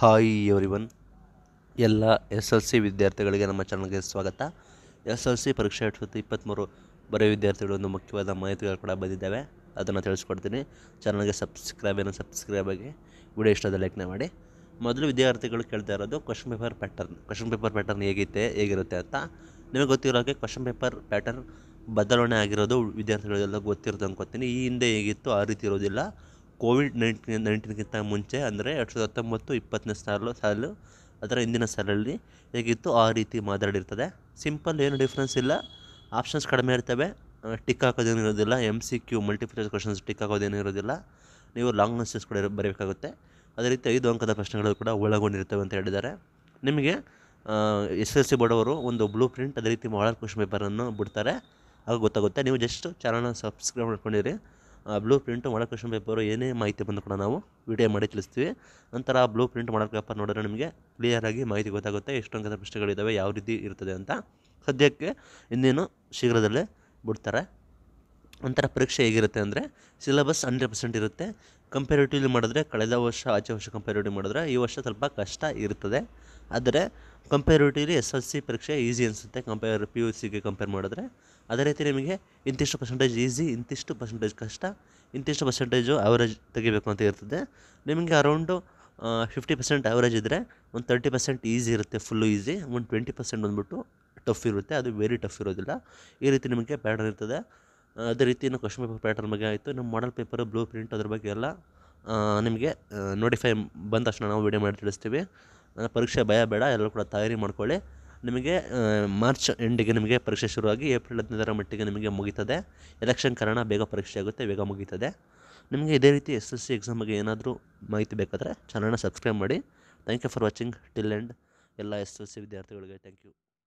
hi everyone ಎಲ್ಲ S L C ವಿದ್ಯಾರ್ಥಿಗಳಿಗೆ ನಮ್ಮ ಚಾನಲ್ಗೆ ಸ್ವಾಗತ ಎಸ್ ಎಲ್ ಸಿ ಪರೀಕ್ಷೆ ಎರಡು ಸಾವಿರದ ಇಪ್ಪತ್ತ್ಮೂರು ಬರೆಯ ವಿದ್ಯಾರ್ಥಿಗಳು ಒಂದು ಮುಖ್ಯವಾದ ಮಾಹಿತಿಗಳು ಕೂಡ ಬಂದಿದ್ದಾವೆ ಅದನ್ನು ತಿಳಿಸ್ಕೊಡ್ತೀನಿ ಚಾನಲ್ಗೆ ಏನೋ ಸಬ್ಸ್ಕ್ರೈಬ್ ಆಗಿ ವಿಡಿಯೋ ಇಷ್ಟದ ಲೇಖನ ಮಾಡಿ ಮೊದಲು ವಿದ್ಯಾರ್ಥಿಗಳು ಕೇಳ್ತಾ ಇರೋದು question paper pattern question paper pattern ಹೇಗಿತ್ತೆ ಹೇಗಿರುತ್ತೆ ಅಂತ ನಿಮಗೆ ಗೊತ್ತಿರೋ ಹಾಗೆ ಕ್ವಶನ್ ಪೇಪರ್ ಪ್ಯಾಟರ್ನ್ ಬದಲಾವಣೆ ಆಗಿರೋದು ವಿದ್ಯಾರ್ಥಿಗಳಿಗೆಲ್ಲ ಗೊತ್ತಿರೋದು ಅನ್ಕೋತೀನಿ ಈ ಹಿಂದೆ ಹೇಗಿತ್ತು ಆ ರೀತಿ ಇರೋದಿಲ್ಲ ಕೋವಿಡ್ ನೈನ್ಟೀನ್ ನೈನ್ಟೀನ್ಗಿಂತ ಮುಂಚೆ ಅಂದರೆ ಎರಡು ಸಾವಿರದ ಹತ್ತೊಂಬತ್ತು ಇಪ್ಪತ್ತನೇ ಸಾಲು ಸಾಲು ಅದರ ಹಿಂದಿನ ಸಾಲಲ್ಲಿ ಹೇಗಿತ್ತು ಆ ರೀತಿ ಮಾತಾಡಿರ್ತದೆ ಸಿಂಪಲ್ ಏನು ಡಿಫ್ರೆನ್ಸ್ ಇಲ್ಲ ಆಪ್ಷನ್ಸ್ ಕಡಿಮೆ ಇರ್ತವೆ ಟಿಕ್ ಹಾಕೋದೇನು ಇರೋದಿಲ್ಲ M C Q multiple questions tick ಹಾಕೋದೇನು ಇರೋದಿಲ್ಲ ನೀವು ಲಾಂಗ್ ಆನ್ಸರ್ಸ್ ಕೂಡ ಬರಬೇಕಾಗುತ್ತೆ ಅದೇ ರೀತಿ ಐದು ಅಂಕದ ಪ್ರಶ್ನೆಗಳು ಕೂಡ ಒಳಗೊಂಡಿರ್ತವೆ ಅಂತ ಹೇಳಿದ್ದಾರೆ ನಿಮಗೆ ಎಸ್ ಎಲ್ ಸಿ ಬೋರ್ಡವರು ಒಂದು ಬ್ಲೂ ಪ್ರಿಂಟ್ ಅದೇ ರೀತಿ ಮಾಡಲ್ ಕ್ವಶನ್ ಪೇಪರನ್ನು ಬಿಡ್ತಾರೆ ಆಗ ಗೊತ್ತಾಗುತ್ತೆ ನೀವು ಜಸ್ಟ್ ಚಾನಲ್ನ ಸಬ್ಸ್ಕ್ರೈಬ್ ಮಾಡ್ಕೊಂಡಿರಿ ಬ್ಲೂ ಪ್ರಿಂಟ್ ಮಾಡೋ ಕ್ವಶನ್ ಪೇಪರು ಏನೇ ಮಾಹಿತಿ ಬಂದು ಕೂಡ ನಾವು ವಿಡಿಯೋ ಮಾಡಿ ತಿಳಿಸ್ತೀವಿ ನಂತರ ಬ್ಲೂ ಪ್ರಿಂಟ್ ಮಾಡೋ ಪೇಪರ್ ನೋಡಿದ್ರೆ ನಿಮಗೆ ಕ್ಲಿಯರಾಗಿ ಮಾಹಿತಿ ಗೊತ್ತಾಗುತ್ತೆ ಎಷ್ಟೊಂದು ಪ್ರಶ್ನೆಗಳಿದ್ದಾವೆ ಯಾವ ರೀತಿ ಇರ್ತದೆ ಅಂತ ಸದ್ಯಕ್ಕೆ ಇನ್ನೇನು ಶೀಘ್ರದಲ್ಲೇ ಬಿಡ್ತಾರೆ ಒಂಥರ ಪರೀಕ್ಷೆ ಹೇಗಿರುತ್ತೆ ಅಂದರೆ ಸಿಲೆಬಸ್ ಹಂಡ್ರೆಡ್ ಪರ್ಸೆಂಟ್ ಇರುತ್ತೆ ಕಂಪೇರಿಟಿವ್ಲಿ ಮಾಡಿದ್ರೆ ಕಳೆದ ವರ್ಷ ಆಚೆ ವರ್ಷ ಕಂಪೇರಿಟಿವ್ ಮಾಡಿದ್ರೆ ಈ ವರ್ಷ ಸ್ವಲ್ಪ ಕಷ್ಟ ಇರ್ತದೆ ಆದರೆ ಕಂಪೇರಿಟಿವ್ಲಿ ಎಸ್ ಎಲ್ ಸಿ ಪರೀಕ್ಷೆ ಈಸಿ ಅನಿಸುತ್ತೆ ಕಂಪೇರ್ ಪಿ ಯು ಸಿಗೆ ಕಂಪೇರ್ ಮಾಡಿದ್ರೆ ಅದೇ ರೀತಿ ನಿಮಗೆ ಇಂತಿಷ್ಟು ಪರ್ಸೆಂಟೇಜ್ ಈಸಿ ಇಂತಿಷ್ಟು ಪರ್ಸೆಂಟೇಜ್ ಕಷ್ಟ ಇಂತಿಷ್ಟು ಪರ್ಸೆಂಟೇಜು ಅವರೇಜ್ ತೆಗಿಬೇಕು ಅಂತ ಇರ್ತದೆ ನಿಮಗೆ ಅರೌಂಡು ಫಿಫ್ಟಿ ಪರ್ಸೆಂಟ್ ಅವರೇಜ್ ಇದ್ದರೆ ಒಂದು ತರ್ಟಿ ಪರ್ಸೆಂಟ್ ಈಸಿ ಇರುತ್ತೆ ಫುಲ್ಲು ಈಸಿ ಒಂದು ಟ್ವೆಂಟಿ ಪರ್ಸೆಂಟ್ ಬಂದ್ಬಿಟ್ಟು ಟಫ್ ಇರುತ್ತೆ ಅದು ವೆರಿ ಟಫ್ ಇರೋದಿಲ್ಲ ಈ ರೀತಿ ನಿಮಗೆ ಪ್ಯಾಟರ್ನ್ ಇರ್ತದೆ ಅದೇ ರೀತಿ ಇನ್ನು ಕ್ವಶನ್ ಪೇಪರ್ ಪ್ಯಾಟರ್ನ್ ಬಗ್ಗೆ ಆಯಿತು ನಮ್ಮ ಮಾಡಲ್ ಪೇಪರ್ ಬ್ಲೂ ಪ್ರಿಂಟ್ ಅದ್ರ ಬಗ್ಗೆ ಎಲ್ಲ ನಿಮಗೆ ನೋಟಿಫೈ ಬಂದ ತಕ್ಷಣ ನಾವು ವಿಡಿಯೋ ಮಾಡಿ ತಿಳಿಸ್ತೀವಿ ಪರೀಕ್ಷೆ ಭಯ ಬೇಡ ಎಲ್ಲರೂ ಕೂಡ ತಯಾರಿ ಮಾಡ್ಕೊಳ್ಳಿ ನಿಮಗೆ ಮಾರ್ಚ್ ಎಂಡಿಗೆ ನಿಮಗೆ ಪರೀಕ್ಷೆ ಶುರುವಾಗಿ ಏಪ್ರಿಲ್ ಹದಿನೈದರ ಮಟ್ಟಿಗೆ ನಿಮಗೆ ಮುಗೀತದೆ ಎಲೆಕ್ಷನ್ ಕಾರಣ ಬೇಗ ಪರೀಕ್ಷೆ ಆಗುತ್ತೆ ಬೇಗ ಮುಗೀತದೆ ನಿಮಗೆ ಇದೇ ರೀತಿ ಎಸ್ ಎಸ್ ಸಿ ಎಕ್ಸಾಮ್ ಬಗ್ಗೆ ಏನಾದರೂ ಮಾಹಿತಿ ಬೇಕಾದರೆ ಚಾನಲ್ನ ಸಬ್ಸ್ಕ್ರೈಬ್ ಮಾಡಿ thank you for watching till end ಎಲ್ಲ ಎಸ್ ಎಸ್ ಸಿ ವಿದ್ಯಾರ್ಥಿಗಳಿಗೆ ಥ್ಯಾಂಕ್ ಯು